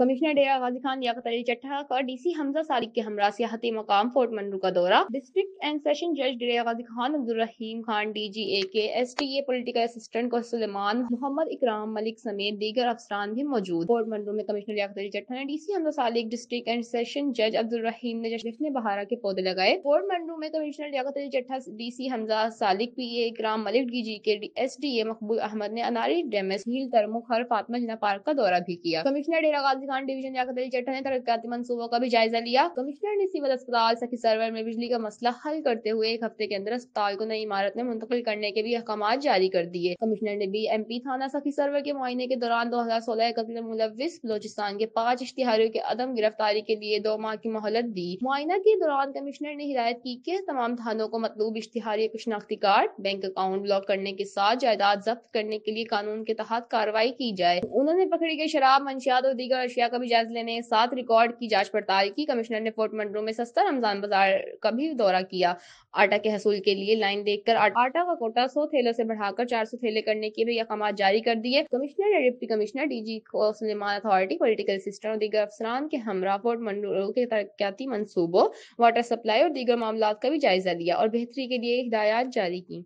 commissioner Dera Ghazi Khan Liaquat Ali Chattha का DC Hamza Salik के हमरा सियाहती मकाम फोर्ट मनरू का दौरा डिस्ट्रिक्ट एंड सेशन जज Dera Ghazi Khan Rahim Khan D G A K S T A political assistant को सलेमान मोहम्मद इकराम मलिक समेत दीगर अफसरान भी मौजूद फोर्ट मनरू में कमिश्नर लियाकत अली चट्ठा ने DC Hamza Salik district and session जज अब्दुल रहीम ने जश्न बहारा के पौधे लगाए फोर्ट मनरू में commissioner Liaquat Ali D DC Hamza Salik P A Ikram Malik D G के एस डी ए मकबूल अहमद ने अनारी डेमस हील तरमुख फातमा जिना पार्क का दौरा भी किया कमिश्नर डेरा गाजी खान डिवीजन जाकर दिल्ली चट्टा ने तरक्याती मनसूबों का भी जायजा लिया कमिश्नर ने सिविल अस्पताल सखी सर्वर में बिजली का मसला हल करते हुए एक हफ्ते के अंदर अस्पताल को नई इमारत में मुंतकिल करने के भी अहकाम जारी कर दिए कमिश्नर ने भी एम पी थाना सखी सर्वर के मुआयने के दौरान दो हजार सोलह कत्ल मुलविस बलोचिस्तान के पाँच इश्तिहारियों के अदम गिरफ्तारी के लिए दो माह की मोहलत दी मुआयना के दौरान कमिश्नर ने हिदायत की के तमाम थानों को मतलूब इश्तिहारी शनाख्ती कार्ड बैंक अकाउंट ब्लॉक करने के साथ जायदाद जब्त करने के लिए कानून के तहत कार्रवाई की जाए उन्होंने पकड़ी गई शराब मंशियात और दीगर एशिया का भी जायजा लेने सात रिकॉर्ड की जांच पड़ताल की कमिश्नर ने फोर्ट मंडरो में सस्ता रमजान बाजार का भी दौरा किया आटा के हसूल के लिए लाइन देखकर आटा का कोटा सौ थैलों से बढ़ाकर चार सौ थैले करने के भी अहकाम जारी कर दिए कमिश्नर या deputy commissioner D G authority political assistant और दीगर अफसरान के हमरा फोर्ट मंडरो के तरक्याती मनसूबों वाटर सप्लाई और दीगर मामला का भी जायजा लिया और बेहतरी के लिए हिदायत जारी की